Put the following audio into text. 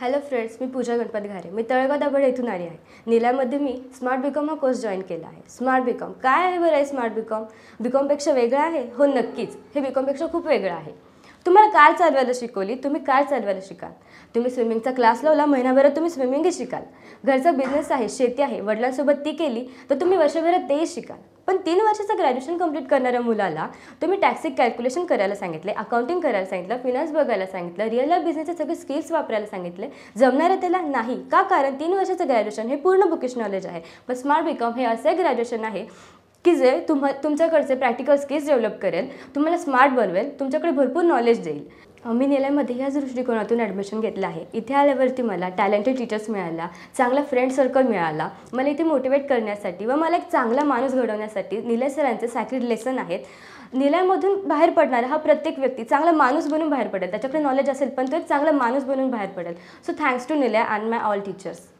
hello friends मी पूजा गणपत घारे मी तळेगाव दाबड येथून आली आहे निलामध्ये मी स्मार्ट बीकॉम हा कोर्स जॉईन केला आहे स्मार्ट बीकॉम काय आहे बरं आहे स्मार्ट बीकॉम बीकॉमपेक्षा वेगळं आहे हो नक्कीच हे बीकॉमपेक्षा खूप वेगळं आहे तुम्हाला कार चालवायला शिकवली तुम्ही कार चालवायला शिकाल तुम्ही स्विमिंगचा क्लास लावला महिनाभरात तुम्ही स्विमिंगही शिकाल घरचा बिझनेस आहे शेती आहे वडिलांसोबत ती केली तर तुम्ही वर्षभरात तेही शिकाल पण तीन वर्षाचं ग्रॅज्युएशन कंप्लीट करणाऱ्या मुलाला तुम्ही टॅक्सी कॅल्क्युलेशन करायला सांगितले अकाउंटिंग करायला सांगितलं फिनान्स बघायला सांगितलं रिअल लाईफ बिझनेसचे सगळे स्किल्स वापरायला सांगितले जमणार आहे त्याला नाही का कारण तीन वर्षाचं ग्रॅज्युएशन हे पूर्ण बुकिश नॉलेज आहे पण स्मार्ट बीकॉम हे असे ग्रॅज्युएशन आहे की जे तुम तुमच्याकडचे प्रॅक्टिकल स्किल्स डेव्हलप करेल तुम्हाला स्मार्ट बनवेल तुमच्याकडे भरपूर नॉलेज देईल मी निल्यामध्ये ह्याच दृष्टिकोनातून ॲडमिशन घेतलं आहे इथे आल्यावरती मला टॅलेंटेड टीचर्स मिळाला चांगला फ्रेंड सर्कल मिळाला मला इथे मोटिवेट करण्यासाठी व मला एक चांगला माणूस घडवण्यासाठी निलय सरांचे सॅक्रेड लेसन आहेत निलयमधून बाहेर पडणारा हा प्रत्येक व्यक्ती चांगला माणूस बनून बाहेर पडेल त्याच्याकडे नॉलेज असेल पण तो एक चांगला माणूस बनून बाहेर पडेल so thanks to Nilay and my all teachers